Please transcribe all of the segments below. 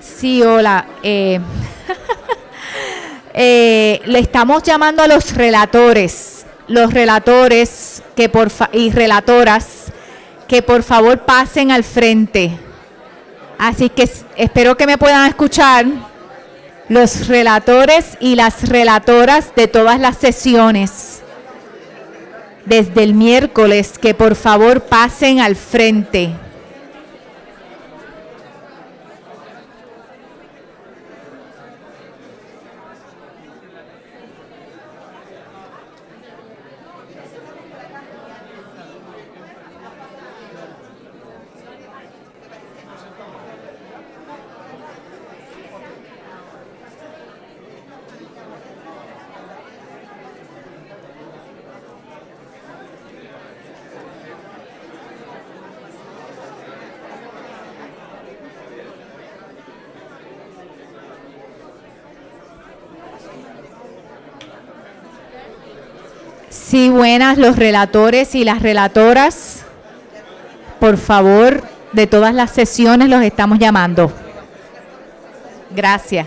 Sí, hola. Eh, eh, le estamos llamando a los relatores, los relatores que por y relatoras que por favor pasen al frente. Así que espero que me puedan escuchar los relatores y las relatoras de todas las sesiones desde el miércoles que por favor pasen al frente. Sí, buenas los relatores y las relatoras. Por favor, de todas las sesiones los estamos llamando. Gracias.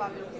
Pablo.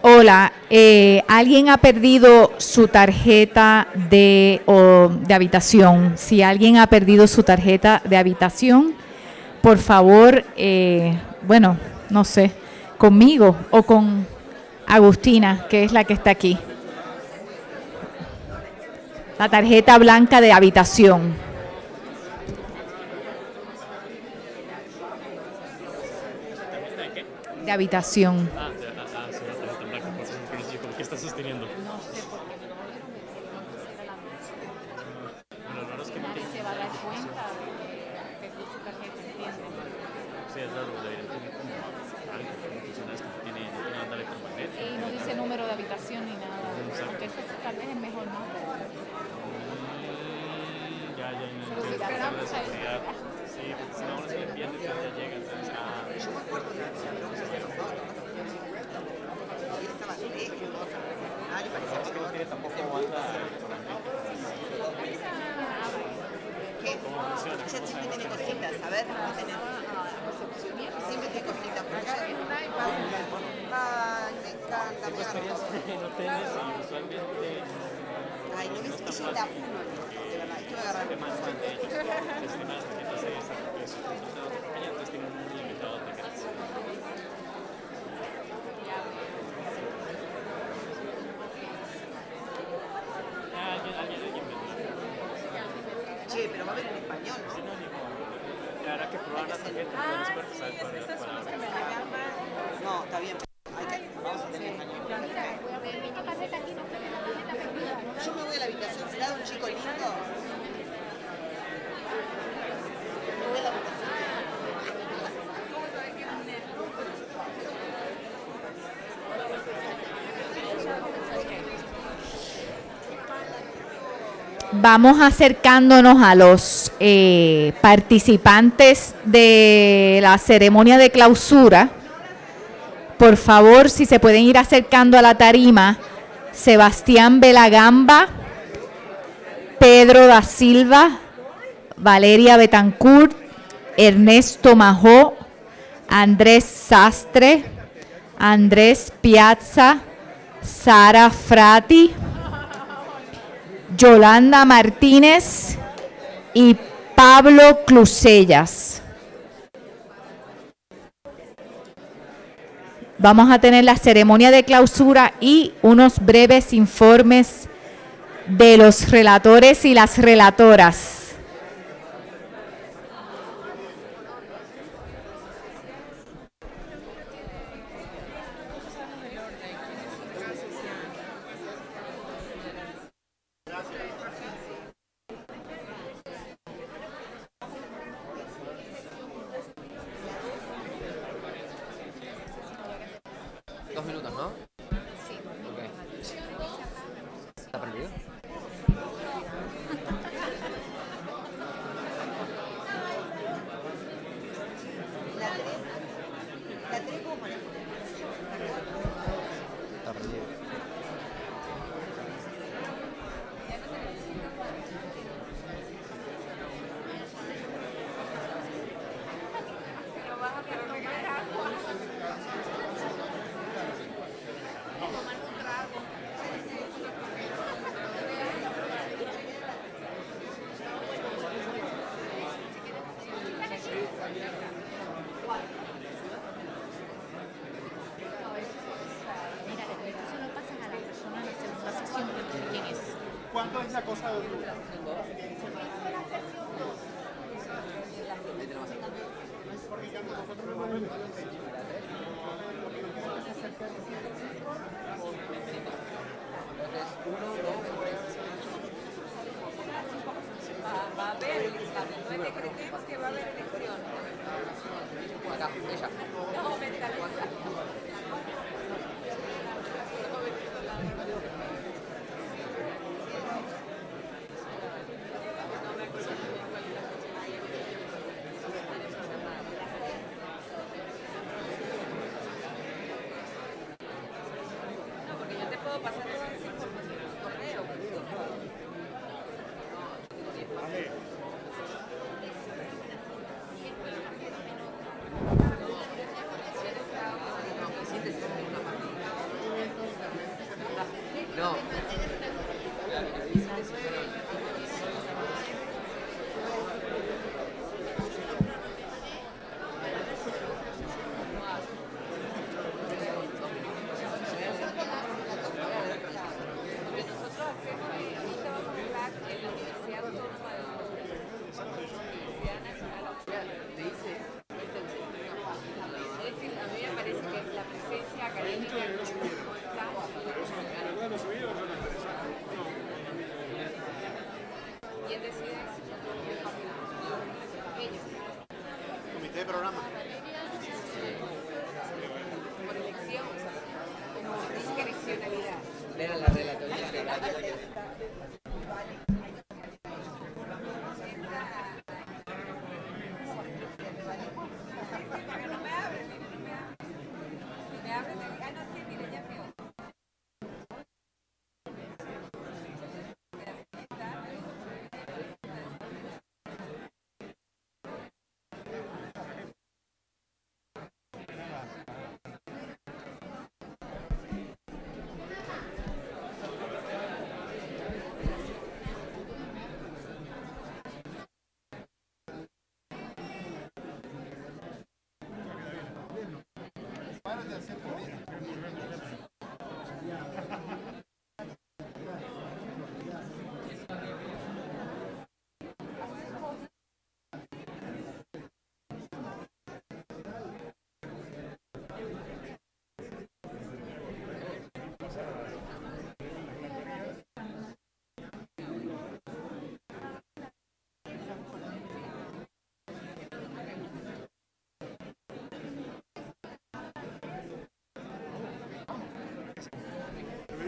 Hola, eh, ¿alguien ha perdido su tarjeta de, habitación? Si alguien ha perdido su tarjeta de habitación, por favor, eh, bueno, no sé, conmigo o con Agustina, que es la que está aquí. La tarjeta blanca de habitación. habitación. Ah. que probar la tarjetas. Ah, sí, es que esas son las que me llegan más. No, está bien. Vamos a tener Yo me voy a la habitación. ¿Será un chico lindo? vamos acercándonos a los eh, participantes de la ceremonia de clausura. Por favor, si se pueden ir acercando a la tarima, Sebastián Belagamba, Pedro da Silva, Valeria Betancourt, Ernesto Majó, Andrés Sastre, Andrés Piazza, Sara Frati. Yolanda Martínez y Pablo Clusellas. Vamos a tener la ceremonia de clausura y unos breves informes de los relatores y las relatoras. esa cosa de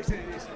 Gracias.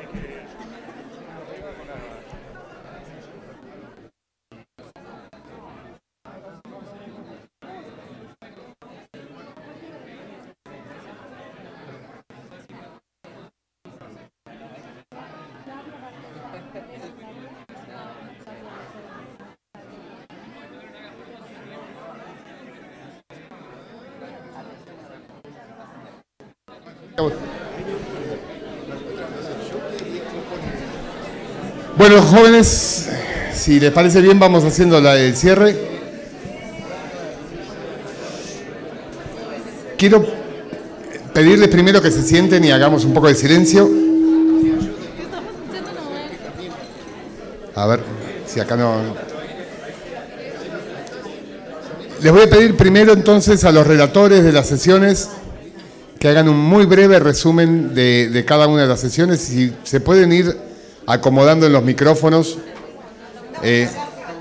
Bueno, jóvenes, si les parece bien, vamos haciendo la del cierre. Quiero pedirles primero que se sienten y hagamos un poco de silencio. A ver, si acá no... Les voy a pedir primero entonces a los relatores de las sesiones que hagan un muy breve resumen de, cada una de las sesiones y se pueden ir acomodando en los micrófonos. Eh,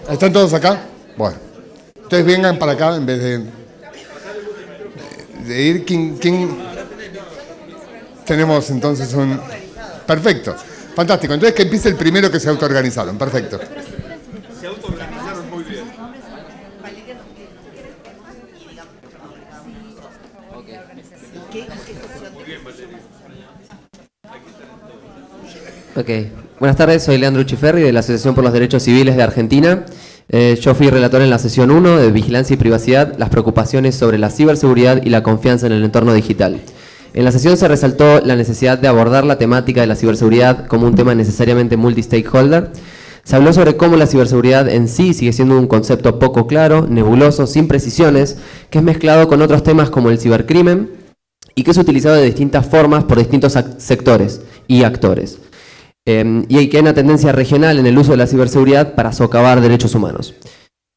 ¿Están todos acá? Bueno, ustedes vengan para acá en vez de, de ir. ¿quién, ¿Quién? Tenemos entonces un. Perfecto, fantástico. Entonces que empiece el primero que se autoorganizaron. Perfecto. Se autoorganizaron muy bien. Okay. Buenas tardes, soy Leandro Uchiferri de la Asociación por los Derechos Civiles de Argentina. Eh, yo fui relator en la sesión 1 de Vigilancia y Privacidad, las preocupaciones sobre la ciberseguridad y la confianza en el entorno digital. En la sesión se resaltó la necesidad de abordar la temática de la ciberseguridad como un tema necesariamente multistakeholder. Se habló sobre cómo la ciberseguridad en sí sigue siendo un concepto poco claro, nebuloso, sin precisiones, que es mezclado con otros temas como el cibercrimen y que es utilizado de distintas formas por distintos sectores y actores. Em, y que hay una tendencia regional en el uso de la ciberseguridad para socavar derechos humanos.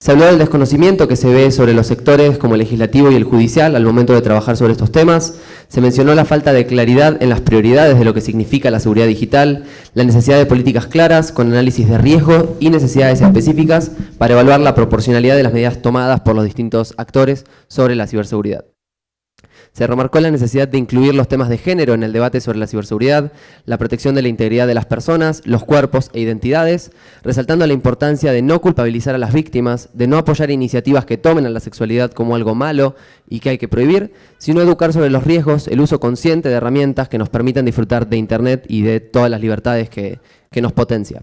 Se habló del desconocimiento que se ve sobre los sectores como el legislativo y el judicial al momento de trabajar sobre estos temas. Se mencionó la falta de claridad en las prioridades de lo que significa la seguridad digital, la necesidad de políticas claras con análisis de riesgo y necesidades específicas para evaluar la proporcionalidad de las medidas tomadas por los distintos actores sobre la ciberseguridad. Se remarcó la necesidad de incluir los temas de género en el debate sobre la ciberseguridad, la protección de la integridad de las personas, los cuerpos e identidades, resaltando la importancia de no culpabilizar a las víctimas, de no apoyar iniciativas que tomen a la sexualidad como algo malo y que hay que prohibir, sino educar sobre los riesgos, el uso consciente de herramientas que nos permitan disfrutar de Internet y de todas las libertades que, nos potencia.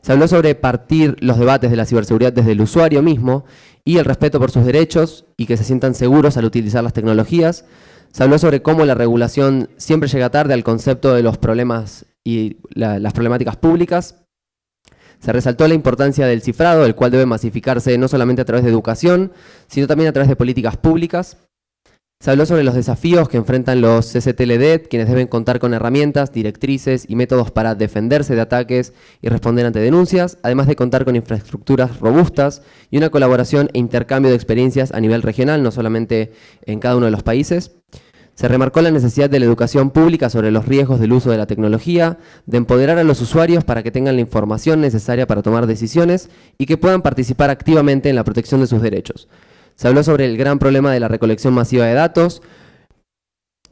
Se habló sobre partir los debates de la ciberseguridad desde el usuario mismo y el respeto por sus derechos y que se sientan seguros al utilizar las tecnologías, se habló sobre cómo la regulación siempre llega tarde al concepto de los problemas y las problemáticas públicas. Se resaltó la importancia del cifrado, el cual debe masificarse no solamente a través de educación, sino también a través de políticas públicas. Se habló sobre los desafíos que enfrentan los CCTLD, quienes deben contar con herramientas, directrices y métodos para defenderse de ataques y responder ante denuncias, además de contar con infraestructuras robustas y una colaboración e intercambio de experiencias a nivel regional, no solamente en cada uno de los países. Se remarcó la necesidad de la educación pública sobre los riesgos del uso de la tecnología, de empoderar a los usuarios para que tengan la información necesaria para tomar decisiones y que puedan participar activamente en la protección de sus derechos, se habló sobre el gran problema de la recolección masiva de datos,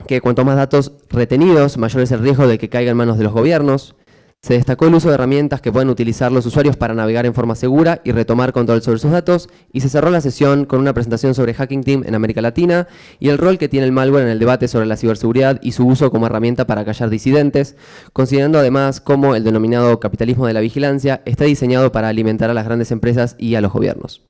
que cuanto más datos retenidos, mayor es el riesgo de que caiga en manos de los gobiernos. Se destacó el uso de herramientas que pueden utilizar los usuarios para navegar en forma segura y retomar control sobre sus datos, y se cerró la sesión con una presentación sobre Hacking Team en América Latina y el rol que tiene el malware en el debate sobre la ciberseguridad y su uso como herramienta para callar disidentes, considerando además cómo el denominado capitalismo de la vigilancia está diseñado para alimentar a las grandes empresas y a los gobiernos.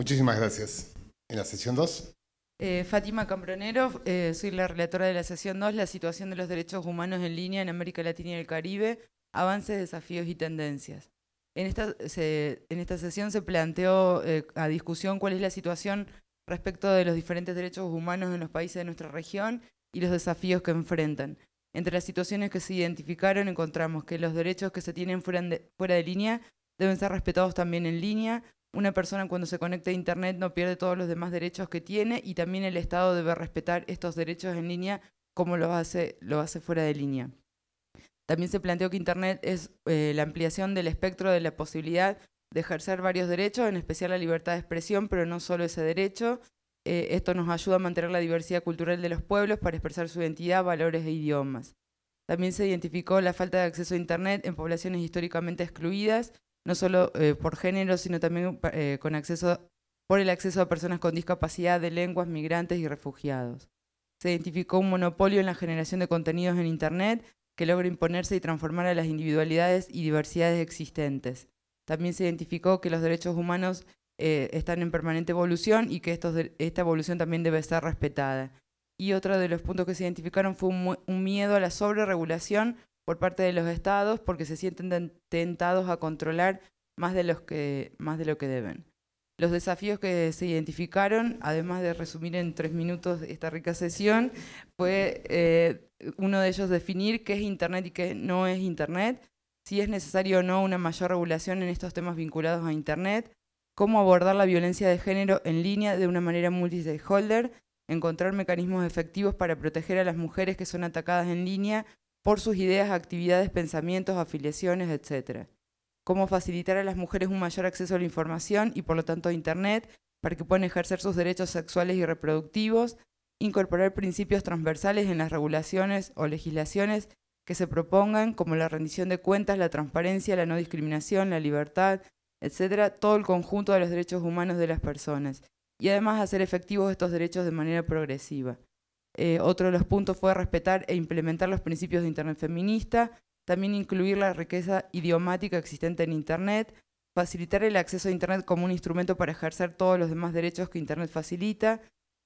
Muchísimas gracias. En la sesión 2. Eh, Fátima Cambronero, eh, soy la relatora de la sesión 2, la situación de los derechos humanos en línea en América Latina y el Caribe, avances, desafíos y tendencias. En esta, en esta sesión se planteó eh, a discusión cuál es la situación respecto de los diferentes derechos humanos en los países de nuestra región y los desafíos que enfrentan. Entre las situaciones que se identificaron encontramos que los derechos que se tienen fuera de, fuera de línea deben ser respetados también en línea, una persona cuando se conecta a Internet no pierde todos los demás derechos que tiene y también el Estado debe respetar estos derechos en línea como lo hace, lo hace fuera de línea. También se planteó que Internet es eh, la ampliación del espectro de la posibilidad de ejercer varios derechos, en especial la libertad de expresión, pero no solo ese derecho. Eh, esto nos ayuda a mantener la diversidad cultural de los pueblos para expresar su identidad, valores e idiomas. También se identificó la falta de acceso a Internet en poblaciones históricamente excluidas no solo eh, por género, sino también eh, con acceso, por el acceso a personas con discapacidad de lenguas, migrantes y refugiados. Se identificó un monopolio en la generación de contenidos en Internet que logra imponerse y transformar a las individualidades y diversidades existentes. También se identificó que los derechos humanos eh, están en permanente evolución y que estos esta evolución también debe ser respetada. Y otro de los puntos que se identificaron fue un, un miedo a la sobreregulación por parte de los estados porque se sienten tentados a controlar más de, los que, más de lo que deben. Los desafíos que se identificaron, además de resumir en tres minutos esta rica sesión, fue eh, uno de ellos definir qué es Internet y qué no es Internet, si es necesario o no una mayor regulación en estos temas vinculados a Internet, cómo abordar la violencia de género en línea de una manera multi-stakeholder, encontrar mecanismos efectivos para proteger a las mujeres que son atacadas en línea por sus ideas, actividades, pensamientos, afiliaciones, etc. Cómo facilitar a las mujeres un mayor acceso a la información y por lo tanto a Internet para que puedan ejercer sus derechos sexuales y reproductivos, incorporar principios transversales en las regulaciones o legislaciones que se propongan, como la rendición de cuentas, la transparencia, la no discriminación, la libertad, etcétera, todo el conjunto de los derechos humanos de las personas, y además hacer efectivos estos derechos de manera progresiva. Eh, otro de los puntos fue respetar e implementar los principios de Internet feminista, también incluir la riqueza idiomática existente en Internet, facilitar el acceso a Internet como un instrumento para ejercer todos los demás derechos que Internet facilita,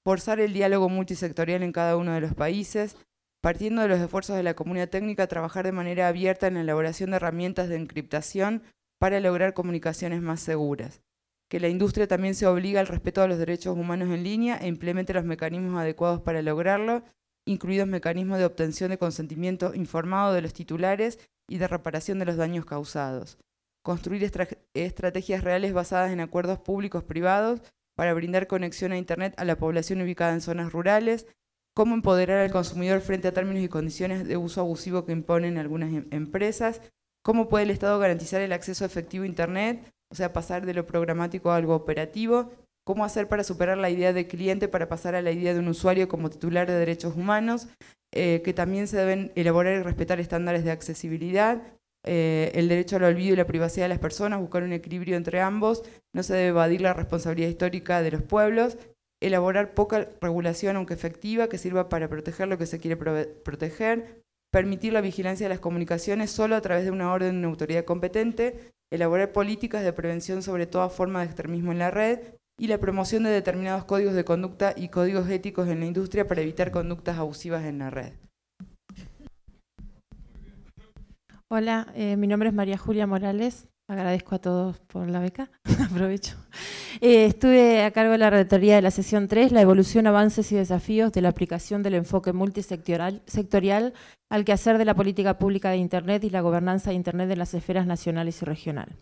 forzar el diálogo multisectorial en cada uno de los países, partiendo de los esfuerzos de la comunidad técnica, trabajar de manera abierta en la elaboración de herramientas de encriptación para lograr comunicaciones más seguras que la industria también se obliga al respeto a los derechos humanos en línea e implemente los mecanismos adecuados para lograrlo, incluidos mecanismos de obtención de consentimiento informado de los titulares y de reparación de los daños causados. Construir estrategias reales basadas en acuerdos públicos-privados para brindar conexión a Internet a la población ubicada en zonas rurales, cómo empoderar al consumidor frente a términos y condiciones de uso abusivo que imponen algunas em-, empresas, cómo puede el Estado garantizar el acceso efectivo a Internet, o sea, pasar de lo programático a algo operativo. ¿Cómo hacer para superar la idea de cliente para pasar a la idea de un usuario como titular de derechos humanos? Eh, que también se deben elaborar y respetar estándares de accesibilidad, eh, el derecho al olvido y la privacidad de las personas, buscar un equilibrio entre ambos, no se debe evadir la responsabilidad histórica de los pueblos, elaborar poca regulación aunque efectiva que sirva para proteger lo que se quiere proteger, permitir la vigilancia de las comunicaciones solo a través de una orden de una autoridad competente, elaborar políticas de prevención sobre toda forma de extremismo en la red y la promoción de determinados códigos de conducta y códigos éticos en la industria para evitar conductas abusivas en la red. Hola, eh, mi nombre es María Julia Morales, Agradezco a todos por la beca, aprovecho. Eh, estuve a cargo de la redactoría de la sesión 3, la evolución, avances y desafíos de la aplicación del enfoque multisectorial sectorial al quehacer de la política pública de Internet y la gobernanza de Internet en las esferas nacionales y regional.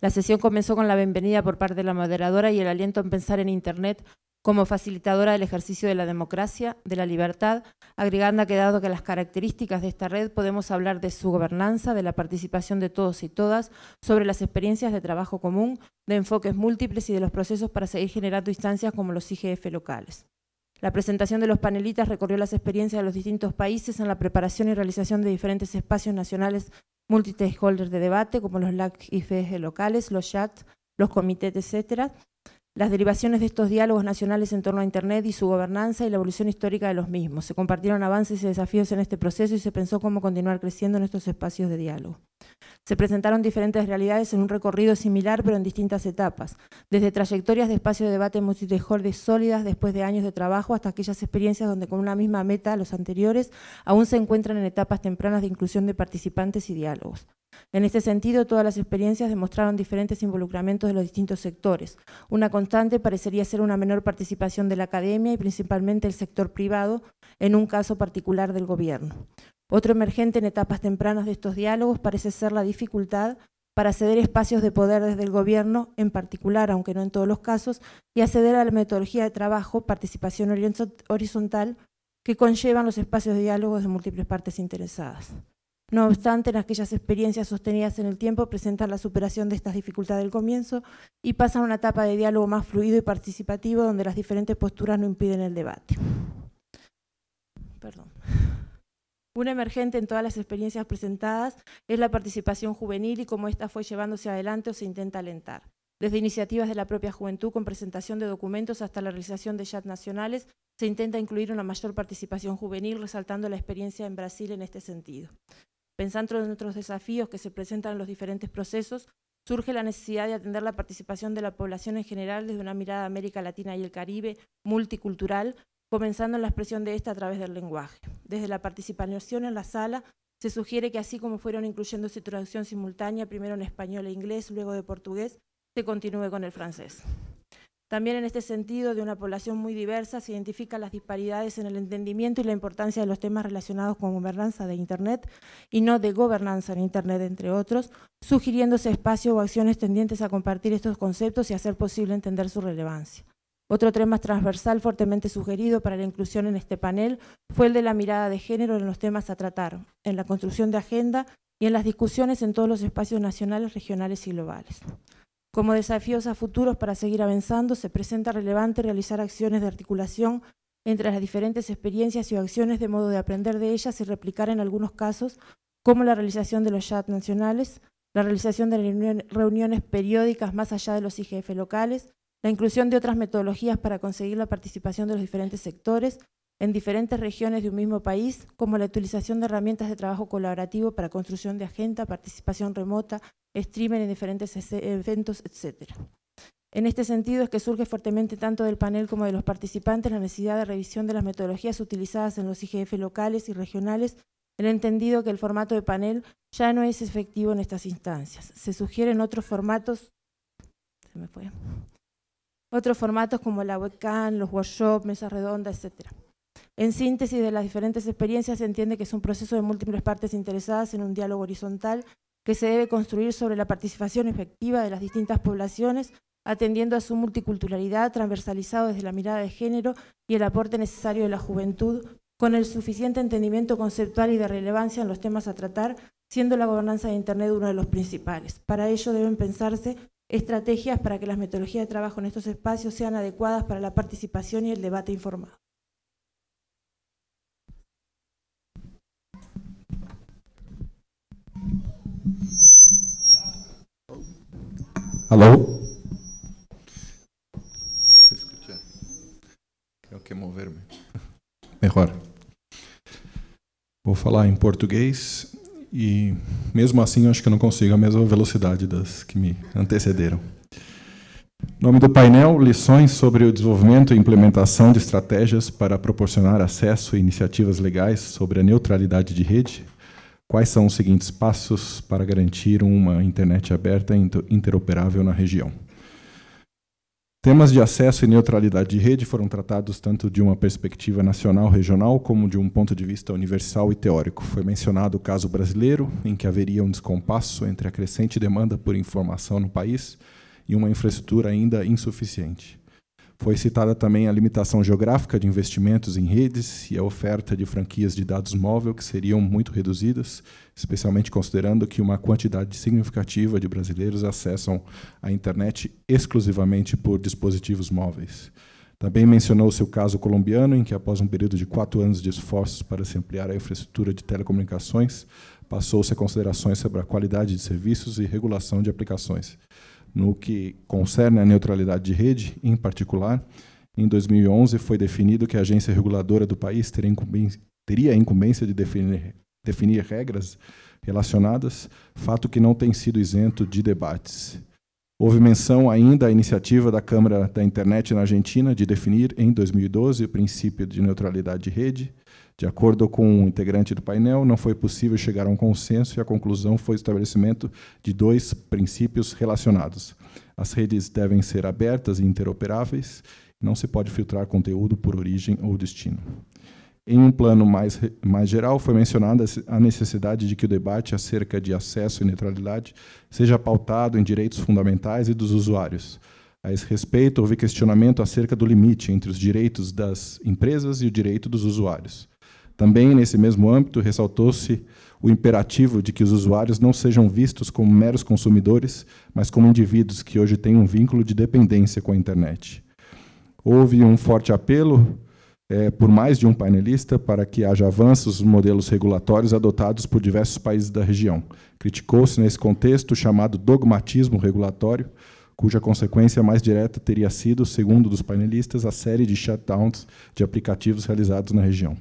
La sesión comenzó con la bienvenida por parte de la moderadora y el aliento en pensar en Internet como facilitadora del ejercicio de la democracia, de la libertad, agregando que dado que las características de esta red podemos hablar de su gobernanza, de la participación de todos y todas, sobre las experiencias de trabajo común, de enfoques múltiples y de los procesos para seguir generando instancias como los IGF locales. La presentación de los panelistas recorrió las experiencias de los distintos países en la preparación y realización de diferentes espacios nacionales multi de debate, como los LAC e e locales, los chats, los comités, etcétera, las derivaciones de estos diálogos nacionales en torno a Internet y su gobernanza y la evolución histórica de los mismos. Se compartieron avances y desafíos en este proceso y se pensó cómo continuar creciendo en estos espacios de diálogo. Se presentaron diferentes realidades en un recorrido similar pero en distintas etapas, desde trayectorias de espacio de debate multistakeholder sólidas después de años de trabajo hasta aquellas experiencias donde con una misma meta, los anteriores, aún se encuentran en etapas tempranas de inclusión de participantes y diálogos. En este sentido, todas las experiencias demostraron diferentes involucramientos de los distintos sectores. Una constante parecería ser una menor participación de la academia y principalmente el sector privado, en un caso particular del gobierno. Otro emergente en etapas tempranas de estos diálogos parece ser la dificultad para ceder espacios de poder desde el gobierno, en particular, aunque no en todos los casos, y acceder a la metodología de trabajo, participación horizontal, que conllevan los espacios de diálogo de múltiples partes interesadas. No obstante, en aquellas experiencias sostenidas en el tiempo presentan la superación de estas dificultades del comienzo y pasan a una etapa de diálogo más fluido y participativo donde las diferentes posturas no impiden el debate. Perdón. Una emergente en todas las experiencias presentadas es la participación juvenil y cómo ésta fue llevándose adelante o se intenta alentar, desde iniciativas de la propia juventud con presentación de documentos hasta la realización de chats nacionales se intenta incluir una mayor participación juvenil, resaltando la experiencia en Brasil en este sentido. Pensando en nuestros desafíos que se presentan en los diferentes procesos, surge la necesidad de atender la participación de la población en general desde una mirada a América Latina y el Caribe multicultural, comenzando en la expresión de esta a través del lenguaje. Desde la participación en la sala, se sugiere que así como fueron incluyéndose traducción simultánea, primero en español e inglés, luego de portugués, se continúe con el francés. También en este sentido, de una población muy diversa, se identifican las disparidades en el entendimiento y la importancia de los temas relacionados con gobernanza de Internet y no de gobernanza en Internet, entre otros, sugiriéndose espacios o acciones tendientes a compartir estos conceptos y hacer posible entender su relevancia. Otro tema transversal fuertemente sugerido para la inclusión en este panel fue el de la mirada de género en los temas a tratar, en la construcción de agenda y en las discusiones en todos los espacios nacionales, regionales y globales. Como desafíos a futuros para seguir avanzando, se presenta relevante realizar acciones de articulación entre las diferentes experiencias y acciones de modo de aprender de ellas y replicar en algunos casos, como la realización de los chats nacionales, la realización de reuniones periódicas más allá de los IGF locales, la inclusión de otras metodologías para conseguir la participación de los diferentes sectores, en diferentes regiones de un mismo país, como la utilización de herramientas de trabajo colaborativo para construcción de agenda, participación remota, streaming en diferentes eventos, etc. En este sentido es que surge fuertemente tanto del panel como de los participantes la necesidad de revisión de las metodologías utilizadas en los IGF locales y regionales, el entendido que el formato de panel ya no es efectivo en estas instancias. Se sugieren otros formatos, otros formatos como la webcam, los workshops, mesa redonda, etc., en síntesis de las diferentes experiencias se entiende que es un proceso de múltiples partes interesadas en un diálogo horizontal que se debe construir sobre la participación efectiva de las distintas poblaciones, atendiendo a su multiculturalidad transversalizado desde la mirada de género y el aporte necesario de la juventud, con el suficiente entendimiento conceptual y de relevancia en los temas a tratar, siendo la gobernanza de Internet uno de los principales. Para ello deben pensarse estrategias para que las metodologías de trabajo en estos espacios sean adecuadas para la participación y el debate informado. Alô? quero é que me Melhor. Vou falar em português e, mesmo assim, acho que eu não consigo a mesma velocidade das que me antecederam. Nome do painel: Lições sobre o desenvolvimento e implementação de estratégias para proporcionar acesso e iniciativas legais sobre a neutralidade de rede Quais são os seguintes passos para garantir uma internet aberta e interoperável na região? Temas de acesso e neutralidade de rede foram tratados tanto de uma perspectiva nacional, regional, como de um ponto de vista universal e teórico. Foi mencionado o caso brasileiro, em que haveria um descompasso entre a crescente demanda por informação no país e uma infraestrutura ainda insuficiente. Foi citada também a limitação geográfica de investimentos em redes e a oferta de franquias de dados móvel, que seriam muito reduzidas, especialmente considerando que uma quantidade significativa de brasileiros acessam a internet exclusivamente por dispositivos móveis. Também mencionou-se o caso colombiano, em que, após um período de quatro anos de esforços para se ampliar a infraestrutura de telecomunicações, passou-se a considerações sobre a qualidade de serviços e regulação de aplicações. No que concerne à neutralidade de rede, em particular, em 2011 foi definido que a agência reguladora do país teria a incumbência de definir, definir regras relacionadas, fato que não tem sido isento de debates. Houve menção ainda à iniciativa da Câmara da Internet na Argentina de definir, em 2012, o princípio de neutralidade de rede. De acordo com o um integrante do painel, não foi possível chegar a um consenso e a conclusão foi o estabelecimento de dois princípios relacionados. As redes devem ser abertas e interoperáveis, não se pode filtrar conteúdo por origem ou destino. Em um plano mais, mais geral, foi mencionada a necessidade de que o debate acerca de acesso e neutralidade seja pautado em direitos fundamentais e dos usuários. A esse respeito, houve questionamento acerca do limite entre os direitos das empresas e o direito dos usuários. Também, nesse mesmo âmbito, ressaltou-se o imperativo de que os usuários não sejam vistos como meros consumidores, mas como indivíduos que hoje têm um vínculo de dependência com a internet. Houve um forte apelo é, por mais de um painelista para que haja avanços nos modelos regulatórios adotados por diversos países da região. Criticou-se, nesse contexto, o chamado dogmatismo regulatório, cuja consequência mais direta teria sido, segundo dos painelistas, a série de shutdowns de aplicativos realizados na região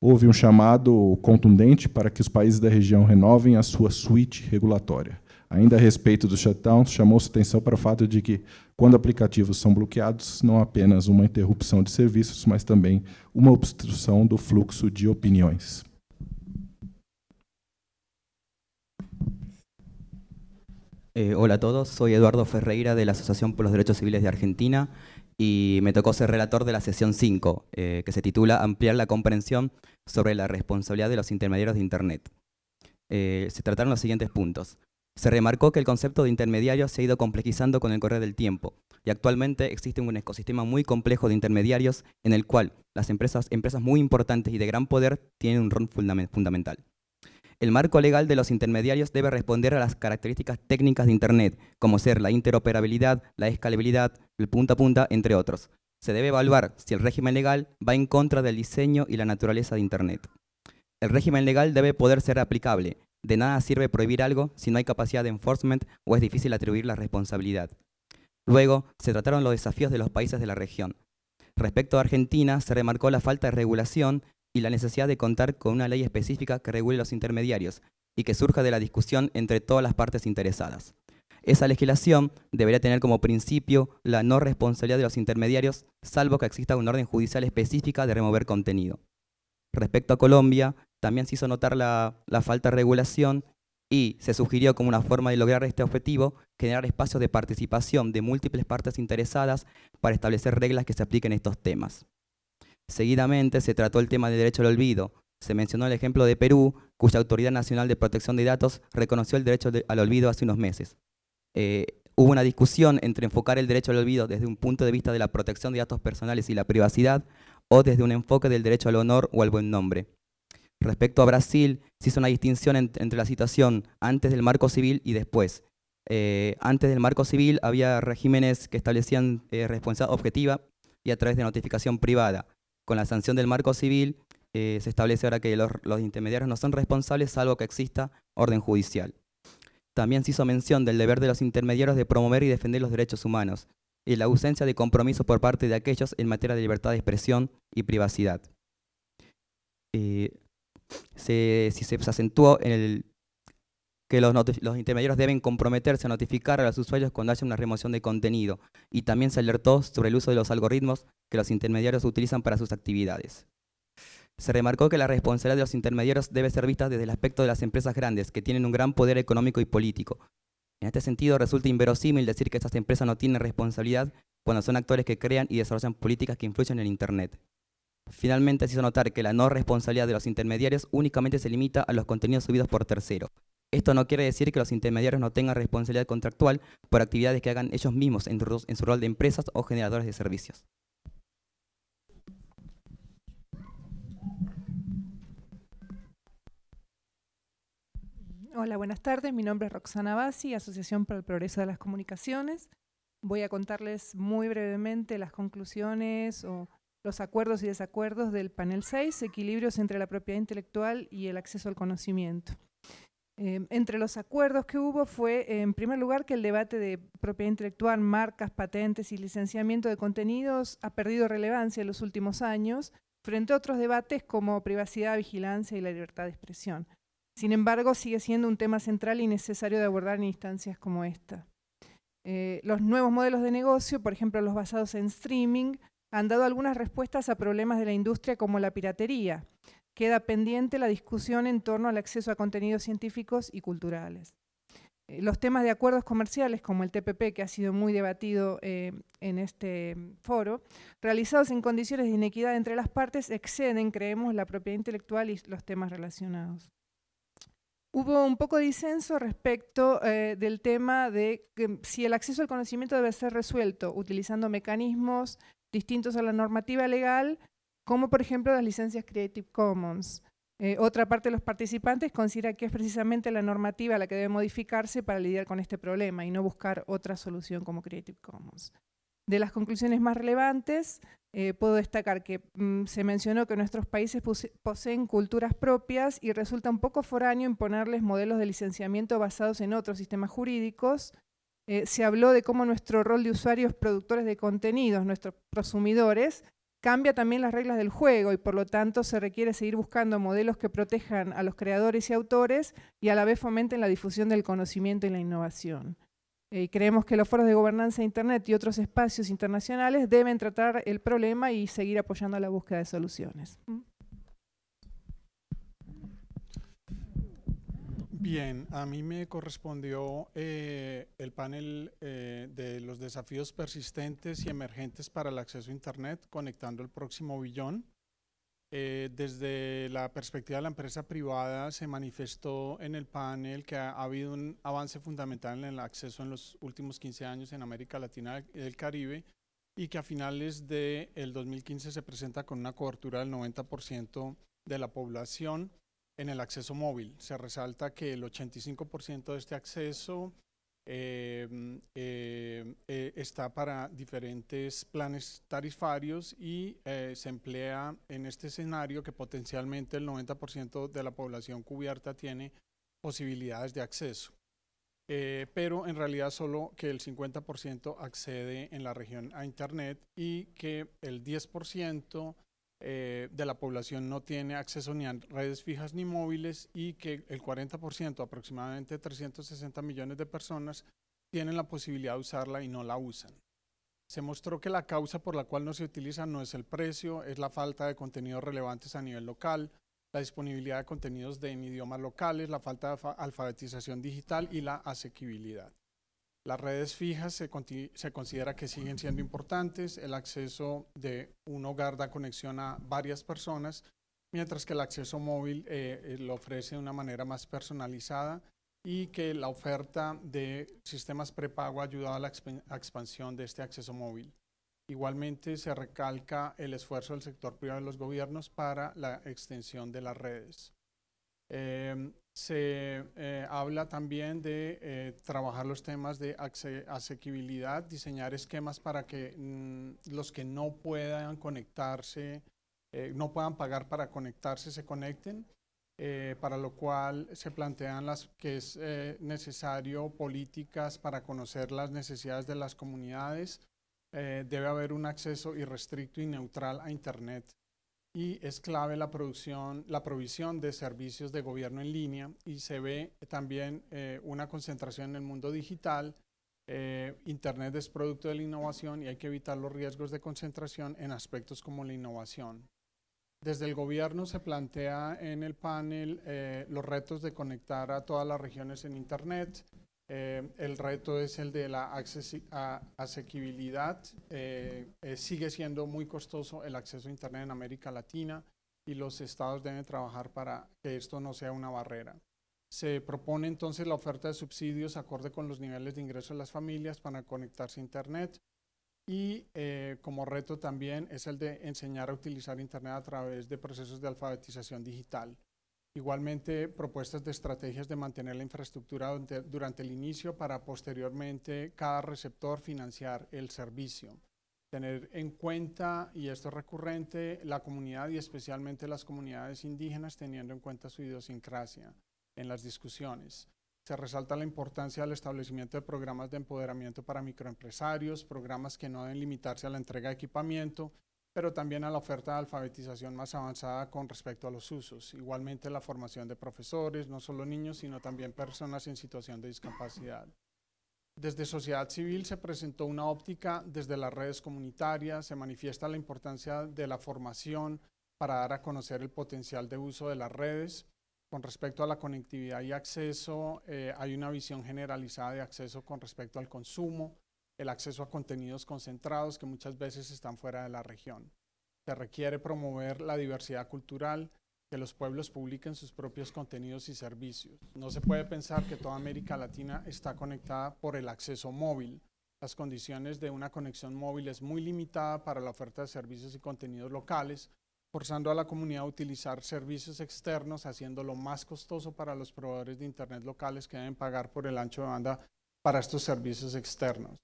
houve um chamado contundente para que os países da região renovem a sua suite regulatória. Ainda a respeito do shutdown, chamou-se atenção para o fato de que, quando aplicativos são bloqueados, não apenas uma interrupção de serviços, mas também uma obstrução do fluxo de opiniões. Eh, hola a todos, soy Eduardo Ferreira de la Asociación por los Derechos Civiles de Argentina. y me tocó ser relator de la sesión 5, eh, que se titula Ampliar la comprensión sobre la responsabilidad de los intermediarios de Internet. Eh, se trataron los siguientes puntos. Se remarcó que el concepto de intermediario se ha ido complejizando con el correr del tiempo y actualmente existe un ecosistema muy complejo de intermediarios en el cual las empresas, empresas muy importantes y de gran poder tienen un rol fundamental. El marco legal de los intermediarios debe responder a las características técnicas de Internet, como ser la interoperabilidad, la escalabilidad, el punta a punta, entre otros. Se debe evaluar si el régimen legal va en contra del diseño y la naturaleza de Internet. El régimen legal debe poder ser aplicable. De nada sirve prohibir algo si no hay capacidad de enforcement o es difícil atribuir la responsabilidad. Luego, se trataron los desafíos de los países de la región. Respecto a Argentina, se remarcó la falta de regulación y la necesidad de contar con una ley específica que regule los intermediarios y que surja de la discusión entre todas las partes interesadas. Esa legislación debería tener como principio la no responsabilidad de los intermediarios, salvo que exista una orden judicial específica de remover contenido. Respecto a Colombia, también se hizo notar la, la falta de regulación y se sugirió como una forma de lograr este objetivo generar espacios de participación de múltiples partes interesadas para establecer reglas que se apliquen a estos temas. Seguidamente se trató el tema del derecho al olvido. Se mencionó el ejemplo de Perú, cuya Autoridad Nacional de Protección de Datos reconoció el derecho al olvido hace unos meses. Eh, hubo una discusión entre enfocar el derecho al olvido desde un punto de vista de la protección de datos personales y la privacidad o desde un enfoque del derecho al honor o al buen nombre. Respecto a Brasil, se hizo una distinción entre la situación antes del marco civil y después. Eh, antes del marco civil había regímenes que establecían eh, responsabilidad objetiva y a través de notificación privada. Con la sanción del marco civil eh, se establece ahora que los, intermediarios no son responsables salvo que exista orden judicial. También se hizo mención del deber de los intermediarios de promover y defender los derechos humanos y la ausencia de compromiso por parte de aquellos en materia de libertad de expresión y privacidad. Eh, si se acentuó en el que los, intermediarios deben comprometerse a notificar a los usuarios cuando haya una remoción de contenido y también se alertó sobre el uso de los algoritmos que los intermediarios utilizan para sus actividades. Se remarcó que la responsabilidad de los intermediarios debe ser vista desde el aspecto de las empresas grandes, que tienen un gran poder económico y político. En este sentido, resulta inverosímil decir que estas empresas no tienen responsabilidad cuando son actores que crean y desarrollan políticas que influyen en Internet. Finalmente, se hizo notar que la no responsabilidad de los intermediarios únicamente se limita a los contenidos subidos por terceros, esto no quiere decir que los intermediarios no tengan responsabilidad contractual por actividades que hagan ellos mismos en, su rol de empresas o generadores de servicios. Hola, buenas tardes. Mi nombre es Roxana Bassi, Asociación para el Progreso de las Comunicaciones. Voy a contarles muy brevemente las conclusiones o los acuerdos y desacuerdos del panel 6, equilibrios entre la propiedad intelectual y el acceso al conocimiento. Em, entre los acuerdos que hubo fue, en primer lugar, que el debate de propiedad intelectual, marcas, patentes y licenciamiento de contenidos ha perdido relevancia en los últimos años frente a otros debates como privacidad, vigilancia y la libertad de expresión. Sin embargo, sigue siendo un tema central y necesario de abordar en instancias como esta. Eh, los nuevos modelos de negocio, por ejemplo los basados en streaming, han dado algunas respuestas a problemas de la industria como la piratería, queda pendiente la discusión en torno al acceso a contenidos científicos y culturales. Eh, los temas de acuerdos comerciales, como el TPP, que ha sido muy debatido eh, en este foro, realizados en condiciones de inequidad entre las partes, exceden, creemos, la propiedad intelectual y los temas relacionados. Hubo un poco de disenso respecto eh, del tema de si el acceso al conocimiento debe ser resuelto utilizando mecanismos distintos a la normativa legal como por ejemplo las licencias Creative Commons. Eh, otra parte de los participantes considera que es precisamente la normativa la que debe modificarse para lidiar con este problema y no buscar otra solución como Creative Commons. De las conclusiones más relevantes, eh, puedo destacar que mm, se mencionó que nuestros países poseen culturas propias y resulta un poco foráneo imponerles modelos de licenciamiento basados en otros sistemas jurídicos. Eh, se habló de cómo nuestro rol de usuarios productores de contenidos, nuestros prosumidores, cambia también las reglas del juego y por lo tanto se requiere seguir buscando modelos que protejan a los creadores y autores y a la vez fomenten la difusión del conocimiento y la innovación. Eh, creemos que los foros de gobernanza de Internet y otros espacios internacionales deben tratar el problema y seguir apoyando la búsqueda de soluciones. Mm. Bien, a mí me correspondió eh, el panel eh, de los desafíos persistentes y emergentes para el acceso a Internet, conectando el próximo billón. Eh, desde la perspectiva de la empresa privada se manifestó en el panel que ha, habido un avance fundamental en el acceso en los últimos 15 años en América Latina y el Caribe y que a finales del 2015 se presenta con una cobertura del 90% de la población en el acceso móvil. Se resalta que el 85% de este acceso eh, eh, eh, está para diferentes planes tarifarios y se emplea en este escenario que potencialmente el 90% de la población cubierta tiene posibilidades de acceso. pero en realidad solo que el 50% accede en la región a Internet y que el 10% eh, de la población no tiene acceso ni a redes fijas ni móviles y que el 40%, aproximadamente 360 millones de personas, tienen la posibilidad de usarla y no la usan. Se mostró que la causa por la cual no se utiliza no es el precio, es la falta de contenidos relevantes a nivel local, la disponibilidad de contenidos en idiomas locales, la falta de alfabetización digital y la asequibilidad. Las redes fijas se, considera que siguen siendo importantes, el acceso de un hogar da conexión a varias personas, mientras que el acceso móvil eh, eh, lo ofrece de una manera más personalizada y que la oferta de sistemas prepago ha ayudado a la expansión de este acceso móvil. Igualmente se recalca el esfuerzo del sector privado de los gobiernos para la extensión de las redes. Eh, se eh, habla también de eh, trabajar los temas de asequibilidad, diseñar esquemas para que mm, los que no puedan conectarse, eh, no puedan pagar para conectarse, se conecten, para lo cual se plantean las que es necesario políticas para conocer las necesidades de las comunidades. debe haber un acceso irrestricto y neutral a Internet y es clave la, producción, la provisión de servicios de gobierno en línea y se ve también eh, una concentración en el mundo digital. Eh, Internet es producto de la innovación y hay que evitar los riesgos de concentración en aspectos como la innovación. Desde el gobierno se plantea en el panel eh, los retos de conectar a todas las regiones en Internet, eh, el reto es el de la asequibilidad. Eh, eh, sigue siendo muy costoso el acceso a Internet en América Latina y los estados deben trabajar para que esto no sea una barrera. Se propone entonces la oferta de subsidios acorde con los niveles de ingreso de las familias para conectarse a Internet y como reto también es el de enseñar a utilizar Internet a través de procesos de alfabetización digital. Igualmente, propuestas de estrategias de mantener la infraestructura durante, el inicio para posteriormente cada receptor financiar el servicio tener en cuenta, y esto es recurrente, la comunidad y especialmente las comunidades indígenas teniendo en cuenta su idiosincrasia en las discusiones. Se resalta la importancia del establecimiento de programas de empoderamiento para microempresarios, programas que no deben limitarse a la entrega de equipamiento, pero también a la oferta de alfabetización más avanzada con respecto a los usos. Igualmente la formación de profesores, no solo niños, sino también personas en situación de discapacidad. Desde sociedad civil se presentó una óptica desde las redes comunitarias, se manifiesta la importancia de la formación para dar a conocer el potencial de uso de las redes. Con respecto a la conectividad y acceso, eh, hay una visión generalizada de acceso con respecto al consumo, el acceso a contenidos concentrados que muchas veces están fuera de la región. Se requiere promover la diversidad cultural, que los pueblos publiquen sus propios contenidos y servicios. No se puede pensar que toda América Latina está conectada por el acceso móvil. Las condiciones de una conexión móvil es muy limitada para la oferta de servicios y contenidos locales, forzando a la comunidad a utilizar servicios externos, haciéndolo más costoso para los proveedores de Internet locales que deben pagar por el ancho de banda para estos servicios externos.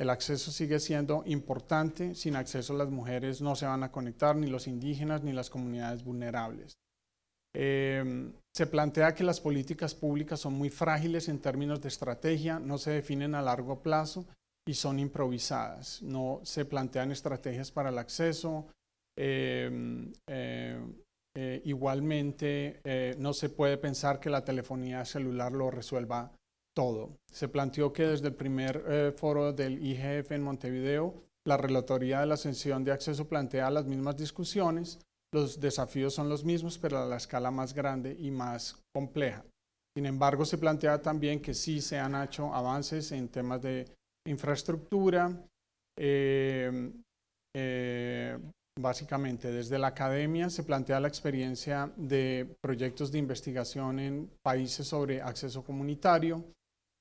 El acceso sigue siendo importante, sin acceso las mujeres no se van a conectar, ni los indígenas, ni las comunidades vulnerables. Em, se plantea que las políticas públicas son muy frágiles en términos de estrategia, no se definen a largo plazo y son improvisadas. No se plantean estrategias para el acceso. Em, eh, eh, igualmente, eh, no se puede pensar que la telefonía celular lo resuelva todo. Se planteó que desde el primer eh, foro del IGF en Montevideo, la relatoría de la ascensión de acceso plantea las mismas discusiones, los desafíos son los mismos, pero a la escala más grande y más compleja. Sin embargo, se plantea también que sí se han hecho avances en temas de infraestructura, eh, eh, básicamente desde la academia se plantea la experiencia de proyectos de investigación en países sobre acceso comunitario,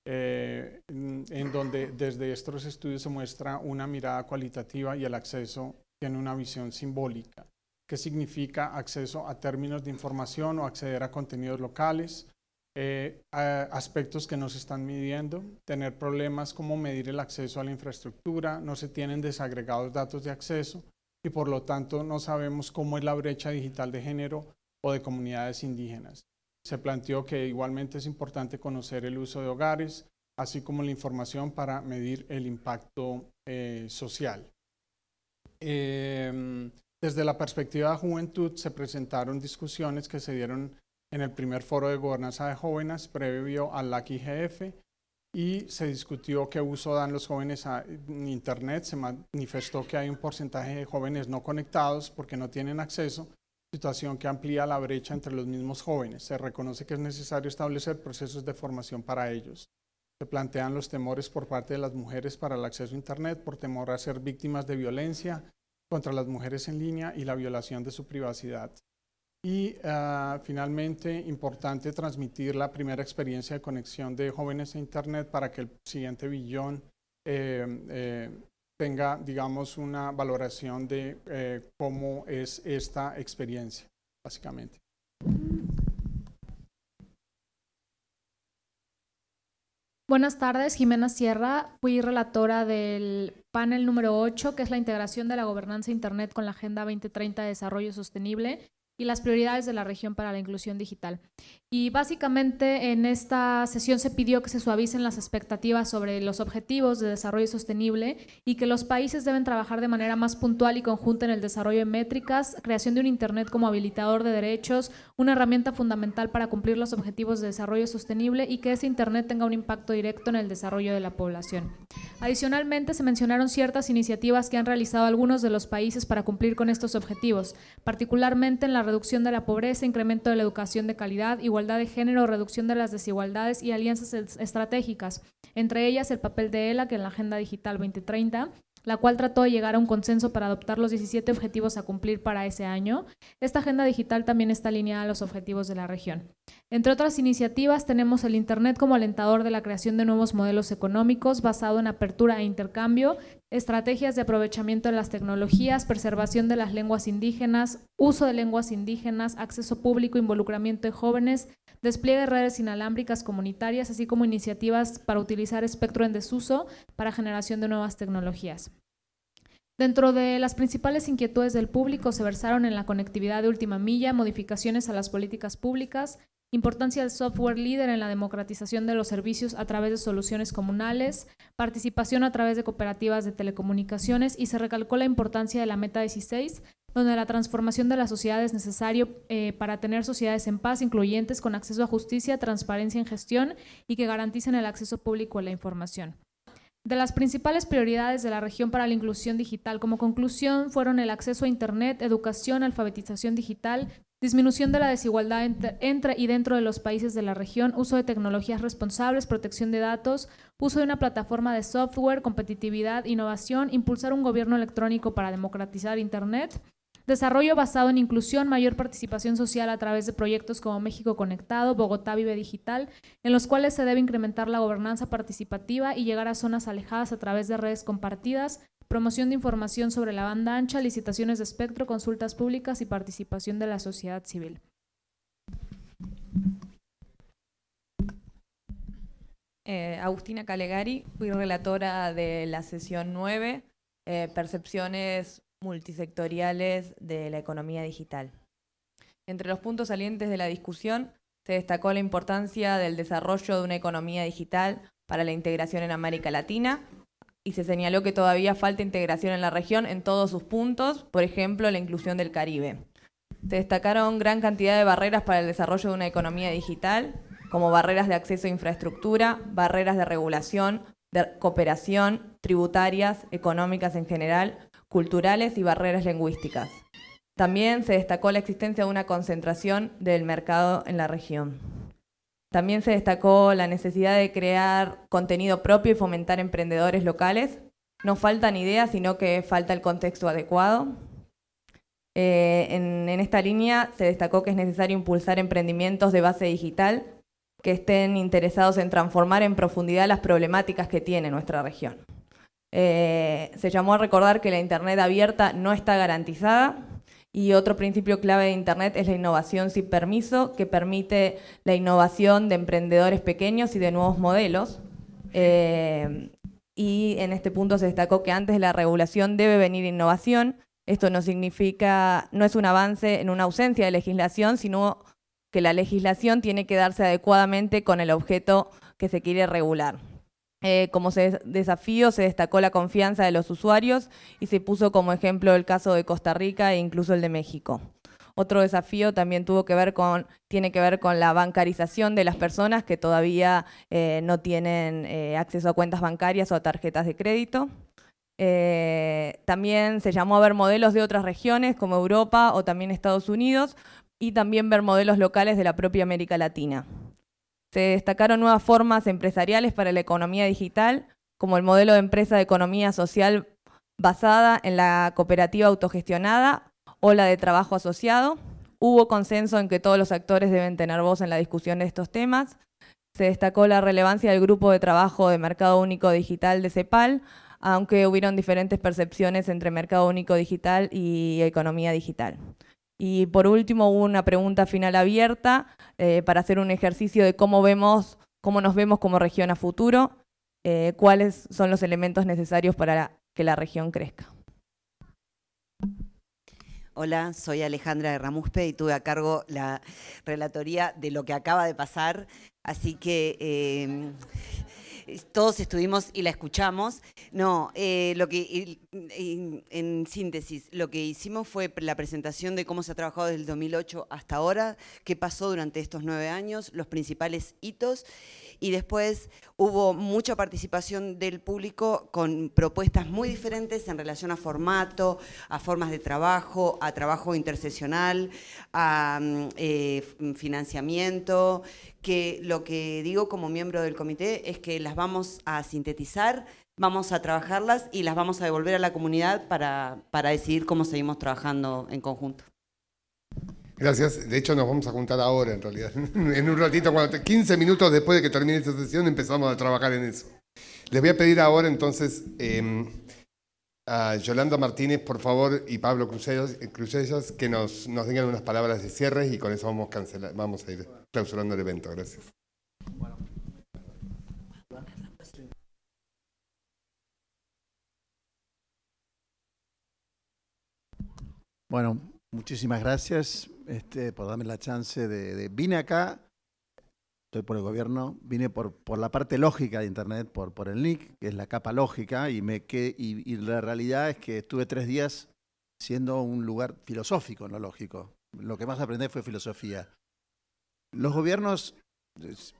eh, en donde desde estos estudios se muestra una mirada cualitativa y el acceso tiene una visión simbólica, ¿Qué significa acceso a términos de información o acceder a contenidos locales, eh, aspectos que no se están midiendo, tener problemas como medir el acceso a la infraestructura, no se tienen desagregados datos de acceso y por lo tanto no sabemos cómo es la brecha digital de género o de comunidades indígenas se planteó que igualmente es importante conocer el uso de hogares, así como la información para medir el impacto eh, social. Em, desde la perspectiva de juventud se presentaron discusiones que se dieron en el primer foro de gobernanza de jóvenes previo al LAC IGF y se discutió qué uso dan los jóvenes a Internet. Se manifestó que hay un porcentaje de jóvenes no conectados porque no tienen acceso situación que amplía la brecha entre los mismos jóvenes. Se reconoce que es necesario establecer procesos de formación para ellos. Se plantean los temores por parte de las mujeres para el acceso a Internet por temor a ser víctimas de violencia contra las mujeres en línea y la violación de su privacidad. Y ah, finalmente, importante transmitir la primera experiencia de conexión de jóvenes a Internet para que el siguiente billón eh, eh, tenga, digamos, una valoración de eh, cómo es esta experiencia, básicamente. Buenas tardes, Jimena Sierra. Fui relatora del panel número 8, que es la integración de la gobernanza Internet con la Agenda 2030 de Desarrollo Sostenible y las prioridades de la región para la inclusión digital. Y básicamente en esta sesión se pidió que se suavicen las expectativas sobre los objetivos de desarrollo sostenible y que los países deben trabajar de manera más puntual y conjunta en el desarrollo de métricas, creación de un Internet como habilitador de derechos, una herramienta fundamental para cumplir los objetivos de desarrollo sostenible y que ese Internet tenga un impacto directo en el desarrollo de la población. Adicionalmente, se mencionaron ciertas iniciativas que han realizado algunos de los países para cumplir con estos objetivos, particularmente en la reducción de la pobreza, incremento de la educación de calidad, igualdad de género, reducción de las desigualdades y alianzas estratégicas, entre ellas el papel de ELA, que en la Agenda Digital 2030, la cual trató de llegar a un consenso para adoptar los 17 objetivos a cumplir para ese año. Esta agenda digital también está alineada a los objetivos de la región. Entre otras iniciativas tenemos el Internet como alentador de la creación de nuevos modelos económicos basado en apertura e intercambio, estrategias de aprovechamiento de las tecnologías, preservación de las lenguas indígenas, uso de lenguas indígenas, acceso público, involucramiento de jóvenes, despliegue de redes inalámbricas comunitarias, así como iniciativas para utilizar espectro en desuso para generación de nuevas tecnologías. Dentro de las principales inquietudes del público se versaron en la conectividad de última milla, modificaciones a las políticas públicas, Importancia del software líder en la democratización de los servicios a través de soluciones comunales, participación a través de cooperativas de telecomunicaciones y se recalcó la importancia de la meta 16, donde la transformación de la sociedad es necesario eh, para tener sociedades en paz, incluyentes, con acceso a justicia, transparencia en gestión y que garanticen el acceso público a la información. De las principales prioridades de la región para la inclusión digital como conclusión fueron el acceso a Internet, educación, alfabetización digital, Disminución de la desigualdad entre, y dentro de los países de la región, uso de tecnologías responsables, protección de datos, uso de una plataforma de software, competitividad, innovación, impulsar un gobierno electrónico para democratizar Internet, desarrollo basado en inclusión, mayor participación social a través de proyectos como México Conectado, Bogotá Vive Digital, en los cuales se debe incrementar la gobernanza participativa y llegar a zonas alejadas a través de redes compartidas, promoción de información sobre la banda ancha, licitaciones de espectro, consultas públicas y participación de la sociedad civil. Eh, Agustina Calegari, fui relatora de la sesión 9, eh, percepciones multisectoriales de la economía digital. Entre los puntos salientes de la discusión se destacó la importancia del desarrollo de una economía digital para la integración en América Latina y se señaló que todavía falta integración en la región en todos sus puntos, por ejemplo, la inclusión del Caribe. Se destacaron gran cantidad de barreras para el desarrollo de una economía digital, como barreras de acceso a infraestructura, barreras de regulación, de cooperación, tributarias, económicas en general, culturales y barreras lingüísticas. También se destacó la existencia de una concentración del mercado en la región. También se destacó la necesidad de crear contenido propio y fomentar emprendedores locales. No faltan ideas, sino que falta el contexto adecuado. Eh, en, esta línea se destacó que es necesario impulsar emprendimientos de base digital que estén interesados en transformar en profundidad las problemáticas que tiene nuestra región. Eh, se llamó a recordar que la Internet abierta no está garantizada, y otro principio clave de Internet es la innovación sin permiso, que permite la innovación de emprendedores pequeños y de nuevos modelos. Eh, y en este punto se destacó que antes de la regulación debe venir innovación. Esto no significa, no es un avance en una ausencia de legislación, sino que la legislación tiene que darse adecuadamente con el objeto que se quiere regular. Eh, como se desafío se destacó la confianza de los usuarios y se puso como ejemplo el caso de Costa Rica e incluso el de México. Otro desafío también tuvo que ver con, tiene que ver con la bancarización de las personas que todavía eh, no tienen eh, acceso a cuentas bancarias o a tarjetas de crédito. también se llamó a ver modelos de otras regiones como Europa o también Estados Unidos y también ver modelos locales de la propia América Latina. Se destacaron nuevas formas empresariales para la economía digital, como el modelo de empresa de economía social basada en la cooperativa autogestionada o la de trabajo asociado. Hubo consenso en que todos los actores deben tener voz en la discusión de estos temas. Se destacó la relevancia del grupo de trabajo de Mercado Único Digital de CEPAL, aunque hubieron diferentes percepciones entre Mercado Único Digital y Economía Digital. Y por último, una pregunta final abierta eh, para hacer un ejercicio de cómo vemos, cómo nos vemos como región a futuro, eh, cuáles son los elementos necesarios para que la región crezca. Hola, soy Alejandra de Ramuspe y tuve a cargo la relatoría de lo que acaba de pasar, así que eh, todos estuvimos y la escuchamos. No, eh, lo que en síntesis, lo que hicimos fue la presentación de cómo se ha trabajado desde el 2008 hasta ahora, qué pasó durante estos nueve años, los principales hitos y después hubo mucha participación del público con propuestas muy diferentes en relación a formato, a formas de trabajo, a trabajo interseccional, a mm, eh, mm, financiamiento, que lo que digo como miembro del comité es que las vamos a sintetizar, vamos a trabajarlas y las vamos a devolver a la comunidad para, para decidir cómo seguimos trabajando en conjunto. Gracias. De hecho, nos vamos a juntar ahora, en realidad. en un ratito, cuando 15 minutos después de que termine esta sesión, empezamos a trabajar en eso. Les voy a pedir ahora, entonces, em, a Yolanda Martínez, por favor, y Pablo Cruzellas, que nos, nos digan unas palabras de cierre y con eso vamos, cancelar, vamos a ir clausurando el evento. Gracias. Bueno, Muchísimas gracias este, por darme la chance de, Vine acá, estoy por el gobierno, vine por, por la parte lógica de Internet, por, por el NIC, que es la capa lógica, y, me y, la realidad es que estuve tres días siendo un lugar filosófico, no lógico. Lo que más aprendí fue filosofía. Los gobiernos, es,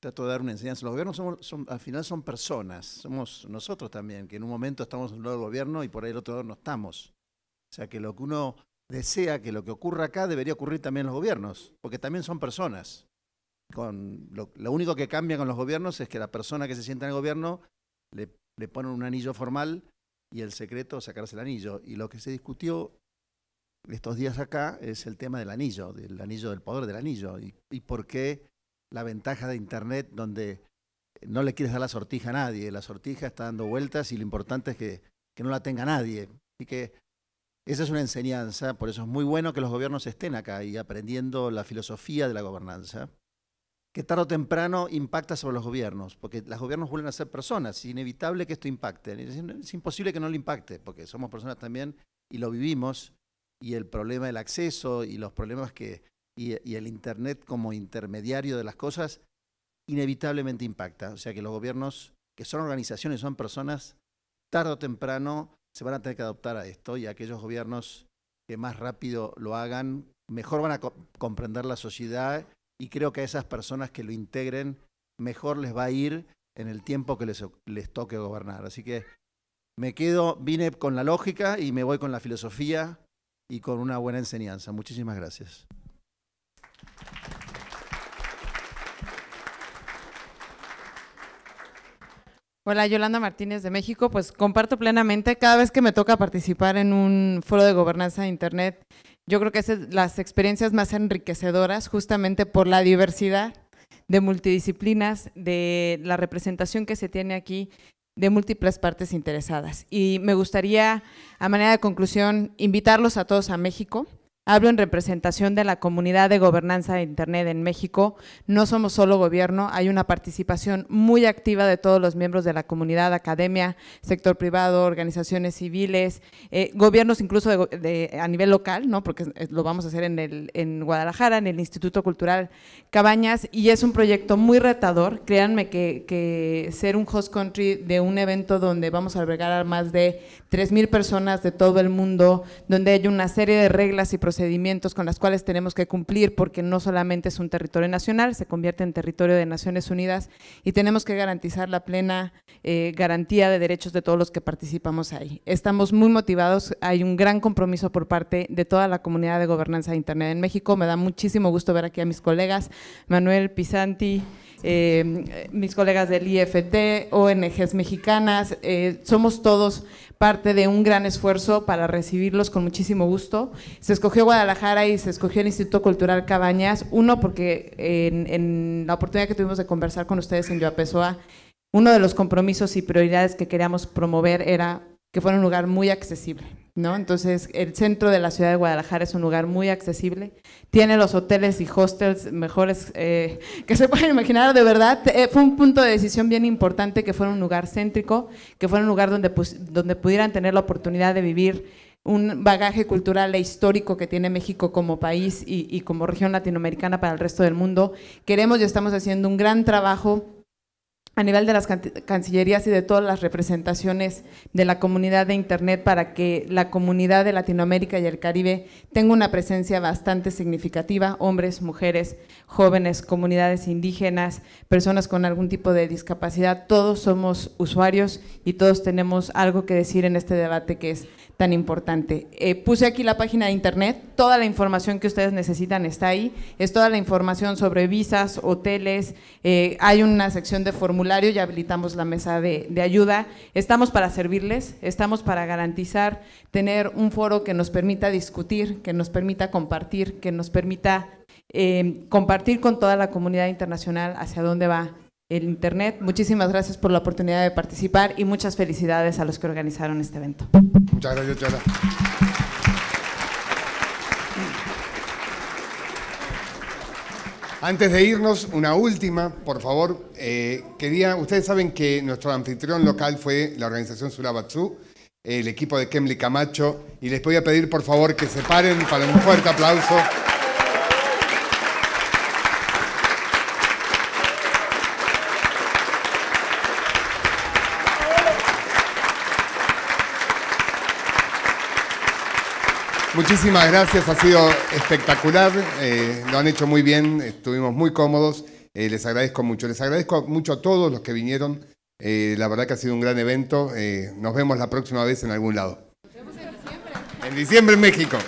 trato de dar una enseñanza, los gobiernos somos, son, al final son personas, somos nosotros también, que en un momento estamos en un lado gobierno y por el otro lado no estamos. O sea, que lo que uno desea que lo que ocurra acá debería ocurrir también en los gobiernos, porque también son personas. Con lo, único que cambia con los gobiernos es que la persona que se sienta en el gobierno le, le ponen un anillo formal y el secreto sacarse el anillo. Y lo que se discutió estos días acá es el tema del anillo, del anillo del poder del anillo, y, por qué la ventaja de Internet donde no le quieres dar la sortija a nadie, la sortija está dando vueltas y lo importante es que, que no la tenga nadie. y que esa es una enseñanza, por eso es muy bueno que los gobiernos estén acá y aprendiendo la filosofía de la gobernanza, que tarde o temprano impacta sobre los gobiernos, porque los gobiernos vuelven a ser personas, es inevitable que esto impacte, es imposible que no lo impacte, porque somos personas también y lo vivimos, y el problema del acceso y los problemas que, y, y el Internet como intermediario de las cosas, inevitablemente impacta. O sea que los gobiernos, que son organizaciones, son personas, tarde o temprano se van a tener que adoptar a esto y aquellos gobiernos que más rápido lo hagan, mejor van a comprender la sociedad y creo que a esas personas que lo integren, mejor les va a ir en el tiempo que les, les toque gobernar. Así que me quedo, vine con la lógica y me voy con la filosofía y con una buena enseñanza. Muchísimas gracias. Hola, Yolanda Martínez de México. Pues comparto plenamente, cada vez que me toca participar en un foro de gobernanza de Internet, yo creo que es las experiencias más enriquecedoras justamente por la diversidad de multidisciplinas, de la representación que se tiene aquí de múltiples partes interesadas. Y me gustaría, a manera de conclusión, invitarlos a todos a México. Hablo en representación de la comunidad de gobernanza de Internet en México. No somos solo gobierno, hay una participación muy activa de todos los miembros de la comunidad, academia, sector privado, organizaciones civiles, eh, gobiernos incluso a nivel local, ¿no? porque lo vamos a hacer en, el, en Guadalajara, en el Instituto Cultural Cabañas, y es un proyecto muy retador. Créanme que, ser un host country de un evento donde vamos a albergar a más de 3.000 personas de todo el mundo, donde hay una serie de reglas y procesos procedimientos con las cuales tenemos que cumplir porque no solamente es un territorio nacional, se convierte en territorio de Naciones Unidas y tenemos que garantizar la plena eh, garantía de derechos de todos los que participamos ahí. Estamos muy motivados, hay un gran compromiso por parte de toda la comunidad de gobernanza de Internet en México. Me da muchísimo gusto ver aquí a mis colegas, Manuel Pisanti, eh, mis colegas del IFT, ONGs mexicanas, eh, somos todos parte de un gran esfuerzo para recibirlos con muchísimo gusto. Se escogió Guadalajara y se escogió el Instituto Cultural Cabañas, uno porque en, la oportunidad que tuvimos de conversar con ustedes en Yoapesoa, uno de los compromisos y prioridades que queríamos promover era que fuera un lugar muy accesible. ¿No? Entonces, el centro de la ciudad de Guadalajara es un lugar muy accesible. Tiene los hoteles y hostels mejores eh, que se pueden imaginar, de verdad. Eh, fue un punto de decisión bien importante que fuera un lugar céntrico, que fuera un lugar donde, donde pudieran tener la oportunidad de vivir un bagaje cultural e histórico que tiene México como país y como región latinoamericana para el resto del mundo. Queremos y estamos haciendo un gran trabajo a nivel de las cancillerías y de todas las representaciones de la comunidad de Internet para que la comunidad de Latinoamérica y el Caribe tenga una presencia bastante significativa, hombres, mujeres, jóvenes, comunidades indígenas, personas con algún tipo de discapacidad, todos somos usuarios y todos tenemos algo que decir en este debate que es tan importante. Eh, puse aquí la página de internet, toda la información que ustedes necesitan está ahí, es toda la información sobre visas, hoteles, eh, hay una sección de formulario, ya habilitamos la mesa de, ayuda, estamos para servirles, estamos para garantizar tener un foro que nos permita discutir, que nos permita compartir, que nos permita eh, compartir con toda la comunidad internacional hacia dónde va el Internet. Muchísimas gracias por la oportunidad de participar y muchas felicidades a los que organizaron este evento. Muchas gracias, Antes de irnos, una última, por favor. Eh, quería, ustedes saben que nuestro anfitrión local fue la organización Surabatsu, el equipo de Kemli Camacho, y les voy a pedir, por favor, que se paren para un fuerte aplauso. Muchísimas gracias, ha sido espectacular, eh, lo han hecho muy bien, estuvimos muy cómodos, eh, les agradezco mucho, les agradezco mucho a todos los que vinieron, eh, la verdad que ha sido un gran evento, nos vemos la próxima vez en algún lado. En diciembre en México.